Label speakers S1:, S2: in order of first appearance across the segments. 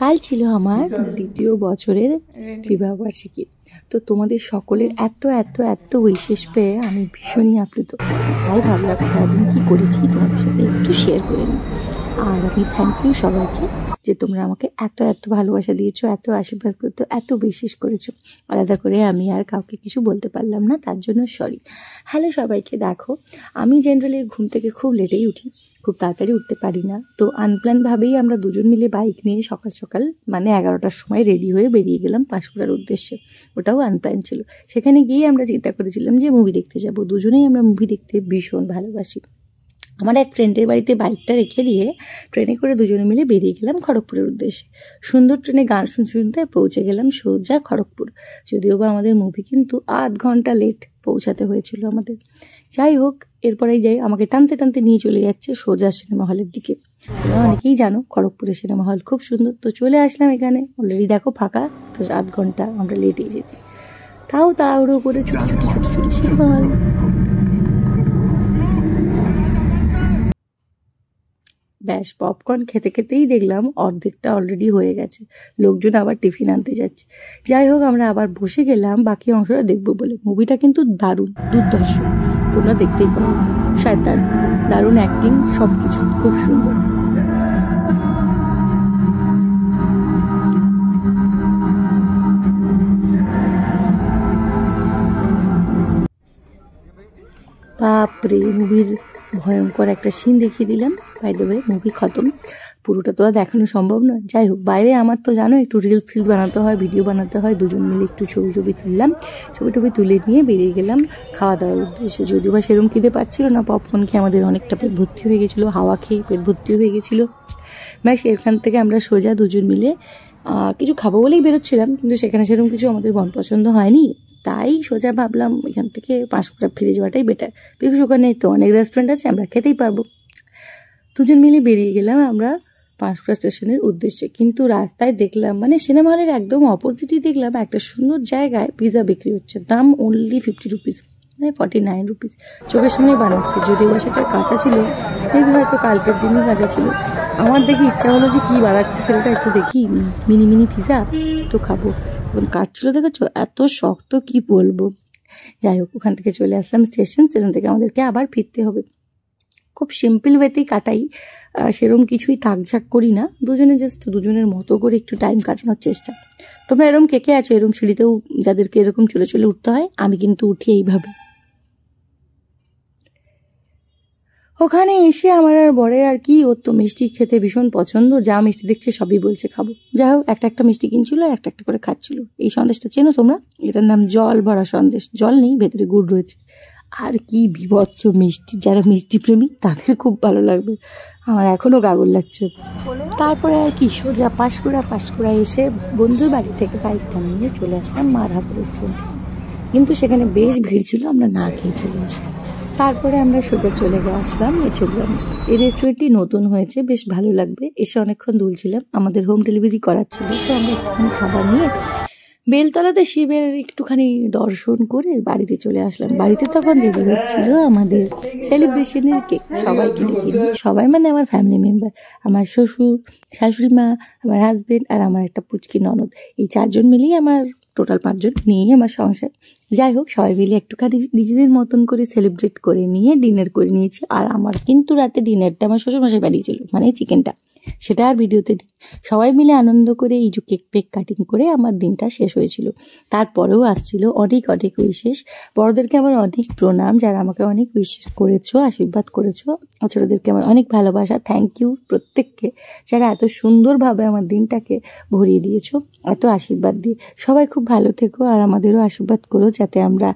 S1: কাল ছিল আমার দ্বিতীয় বছরের বিবাহবার্ষিকী তো তোমাদের সকলের এত এত এত উইশেষ পেয়ে আমি ভীষণই আপ্লুত তাই ভাবলাম সারাদিন হ্যাঁ, কী করেছি তোমাদের সাথে একটু শেয়ার করে নিই আর আমি থ্যাংক ইউ সবাইকে যে তোমরা আমাকে এত এত ভালোবাসা দিয়েছো এত আশীর্বাদ করতো এত বিশ্বাস করেছো আলাদা করে আমি আর কাউকে কিছু বলতে পারলাম না তার জন্য সরি হ্যালো সবাইকে দেখো আমি জেনারেলি ঘুম থেকে খুব লেটেই উঠি খুব তাড়াতাড়ি উঠতে পারি না তো আনপ্ল্যানভাবেই আমরা দুজন মিলে বাইক নিয়ে সকাল সকাল মানে এগারোটার সময় রেডি হয়ে বেরিয়ে গেলাম পাঁশকুড়ার উদ্দেশ্যে ওটাও আনপ্ল্যান ছিল সেখানে গিয়ে আমরা চিন্তা করেছিলাম যে মুভি দেখতে যাব দুজনেই আমরা মুভি দেখতে ভীষণ ভালোবাসি আমার এক ফ্রেন্ডের বাড়িতে বাইকটা রেখে দিয়ে ট্রেনে করে দুজনে মিলে বেরিয়ে গেলাম খড়গপুরের উদ্দেশ্যে সুন্দর ট্রেনে গান শুনতে শুনতে পৌঁছে গেলাম সোজা খড়গপুর যদিও বা আমাদের মুভি কিন্তু আধ ঘন্টা লেট পৌঁছাতে হয়েছিল আমাদের যাই হোক এরপরেই যাই আমাকে টানতে টানতে নিয়ে চলে যাচ্ছে সোজা সিনেমা হলের দিকে তোমরা অনেকেই জানো খড়গপুরের সিনেমা হল খুব সুন্দর তো চলে আসলাম এখানে অলরেডি দেখো ফাঁকা তো আধ ঘন্টা আমরা লেটে এসেছি তাও তাড়াহুড়ো করে ছোটো ছোটো ছোটো ছোটো সিনেমা হল ব্যাস পপকর্ন খেতে খেতেই দেখলাম অর্ধেকটা অলরেডি হয়ে গেছে লোকজন আবার টিফিন আনতে যাচ্ছে যাই হোক আমরা আবার বসে গেলাম বাকি অংশটা দেখবো বলে মুভিটা কিন্তু দারুণ দুর্দর্শ তোমরা দেখতেই পাবো শায়তান দারুণ অ্যাক্টিং সব কিছু খুব সুন্দর বাপরে মুভির ভয়ঙ্কর একটা সিন দেখিয়ে দিলাম বাই দেবে মুভি খতম পুরোটা তো আর দেখানো সম্ভব না যাই হোক বাইরে আমার তো জানো একটু রিল ফিল বানাতে হয় ভিডিও বানাতে হয় দুজন মিলে একটু ছবি ছবি তুললাম ছবি টবি তুলে নিয়ে বেরিয়ে গেলাম খাওয়া দাওয়ার উদ্দেশ্যে যদিও বা সেরম খিদে পাচ্ছিল না পপকর্ন খেয়ে আমাদের অনেকটা পেট ভর্তি হয়ে গেছিলো হাওয়া খেয়ে পেট ভর্তি হয়ে গেছিলো ব্যাস এখান থেকে আমরা সোজা দুজন মিলে কিছু খাবো বলেই বেরোচ্ছিলাম কিন্তু সেখানে সেরকম কিছু আমাদের মন পছন্দ হয়নি তাই সোজা ভাবলাম এখান থেকে পাঁশকুড়া ফিরে যাওয়াটাই বেটার বিকজ ওখানে তো অনেক রেস্টুরেন্ট আছে আমরা খেতেই পারবো দুজন মিলে বেরিয়ে গেলাম আমরা পাঁশকুড়া স্টেশনের উদ্দেশ্যে কিন্তু রাস্তায় দেখলাম মানে সিনেমা হলের একদম অপোজিটই দেখলাম একটা সুন্দর জায়গায় পিজা বিক্রি হচ্ছে দাম অনলি ফিফটি রুপিস মানে ফর্টি নাইন রুপিস চোখের সামনে বানাচ্ছে যদিও বা সেটা কাঁচা ছিল মেবি হয়তো কালকের দিনই কাঁচা ছিল আমার দেখে ইচ্ছা হলো যে কী বানাচ্ছে ছেলেটা একটু দেখি মিনি মিনি পিজা তো খাবো এবং কাটছিল দেখেছ এত শক্ত কি বলবো যাই হোক ওখান থেকে চলে আসলাম স্টেশন স্টেশন থেকে আমাদেরকে আবার ফিরতে হবে খুব সিম্পল ওয়েতেই কাটাই সেরম কিছুই থাকঝাক করি না দুজনে জাস্ট দুজনের মতো করে একটু টাইম কাটানোর চেষ্টা তোমরা এরম কে কে আছো এরম সিঁড়িতেও যাদেরকে এরকম চলে চলে উঠতে হয় আমি কিন্তু উঠি এইভাবে ওখানে এসে আমার আর বরের আর কি ওর তো মিষ্টি খেতে ভীষণ পছন্দ যা মিষ্টি দেখছে সবই বলছে খাবো যা হোক একটা একটা মিষ্টি কিনছিল আর একটা একটা করে খাচ্ছিল এই সন্দেশটা চেনো তোমরা এটার নাম জল ভরা সন্দেশ জল নেই ভেতরে গুড় রয়েছে আর কি বিভৎস মিষ্টি যারা মিষ্টি প্রেমী তাদের খুব ভালো লাগবে আমার এখনও গাগল লাগছে তারপরে আর কি সোজা পাশকুড়া পাশকুড়া এসে বন্ধুর বাড়ি থেকে বাইকটা নিয়ে চলে আসলাম মারহাপুরের চলে কিন্তু সেখানে বেশ ভিড় ছিল আমরা না খেয়ে চলে আসলাম তারপরে আমরা সুতো চলে গিয়ে আসলাম মেছুগ্রামে এই রেস্টুরেন্টটি নতুন হয়েছে বেশ ভালো লাগবে এসে অনেকক্ষণ দুলছিলাম আমাদের হোম ডেলিভারি করার ছিল তো আমরা একটুখানি খাবার নিয়ে বেলতলাতে শিবের একটুখানি দর্শন করে বাড়িতে চলে আসলাম বাড়িতে তখন রেডি হচ্ছিল আমাদের সেলিব্রেশনের কেক সবাই কিনে কিনে সবাই মানে আমার ফ্যামিলি মেম্বার আমার শ্বশুর শাশুড়ি মা আমার হাজবেন্ড আর আমার একটা পুচকি ননদ এই চারজন মিলেই আমার টোটাল পাঁচজন নিয়েই আমার সংসার যাই হোক সবাই মিলে একটুখানি নিজেদের মতন করে সেলিব্রেট করে নিয়ে ডিনার করে নিয়েছি আর আমার কিন্তু রাতে ডিনারটা আমার শ্বশুরমশাই বানিয়েছিল মানে চিকেনটা সেটা আর ভিডিওতে নেই সবাই মিলে আনন্দ করে এই যে কেক পেক কাটিং করে আমার দিনটা শেষ হয়েছিল তারপরেও আসছিল অনেক অনেক উইশেষ বড়দেরকে আমার অনেক প্রণাম যারা আমাকে অনেক উইশেষ করেছো আশীর্বাদ করেছো ছোটোদেরকে আমার অনেক ভালোবাসা থ্যাংক ইউ প্রত্যেককে যারা এত সুন্দরভাবে আমার দিনটাকে ভরিয়ে দিয়েছো এত আশীর্বাদ দিয়ে সবাই খুব ভালো থেকো আর আমাদেরও আশীর্বাদ করো যাতে আমরা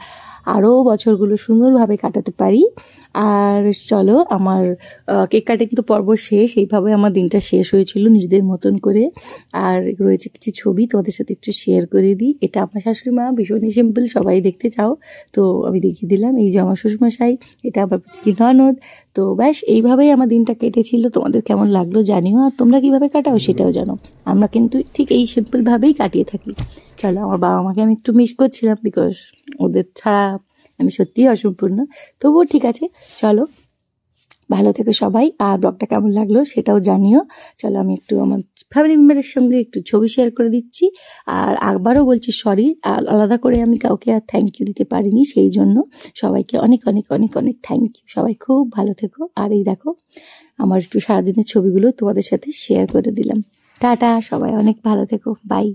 S1: আরও বছরগুলো সুন্দরভাবে কাটাতে পারি আর চলো আমার কেক কাটিং তো পর্ব শেষ এইভাবে আমার দিনটা এটা শেষ হয়েছিল নিজেদের মতন করে আর রয়েছে কিছু ছবি তোমাদের সাথে একটু শেয়ার করে দিই এটা আমার শাশুড়ি মা ভীষণই সিম্পল সবাই দেখতে চাও তো আমি দেখিয়ে দিলাম এই যে আমার শ্বশুরমশাই এটা আমার পুচকি ননদ তো ব্যাস এইভাবেই আমার দিনটা কেটেছিল তোমাদের কেমন লাগলো জানিও আর তোমরা কিভাবে কাটাও সেটাও জানো আমরা কিন্তু ঠিক এই সিম্পলভাবেই কাটিয়ে থাকি চলো আমার বাবা মাকে আমি একটু মিস করছিলাম বিকজ ওদের ছাড়া আমি সত্যিই অসম্পূর্ণ তবুও ঠিক আছে চলো ভালো থেকো সবাই আর ব্লগটা কেমন লাগলো সেটাও জানিও চলো আমি একটু আমার ফ্যামিলি মেম্বারের সঙ্গে একটু ছবি শেয়ার করে দিচ্ছি আর আবারও বলছি সরি আলাদা করে আমি কাউকে আর থ্যাংক ইউ দিতে পারিনি সেই জন্য সবাইকে অনেক অনেক অনেক অনেক থ্যাংক ইউ সবাই খুব ভালো থেকো আর এই দেখো আমার একটু সারাদিনের ছবিগুলো তোমাদের সাথে শেয়ার করে দিলাম টাটা সবাই অনেক ভালো থেকো বাই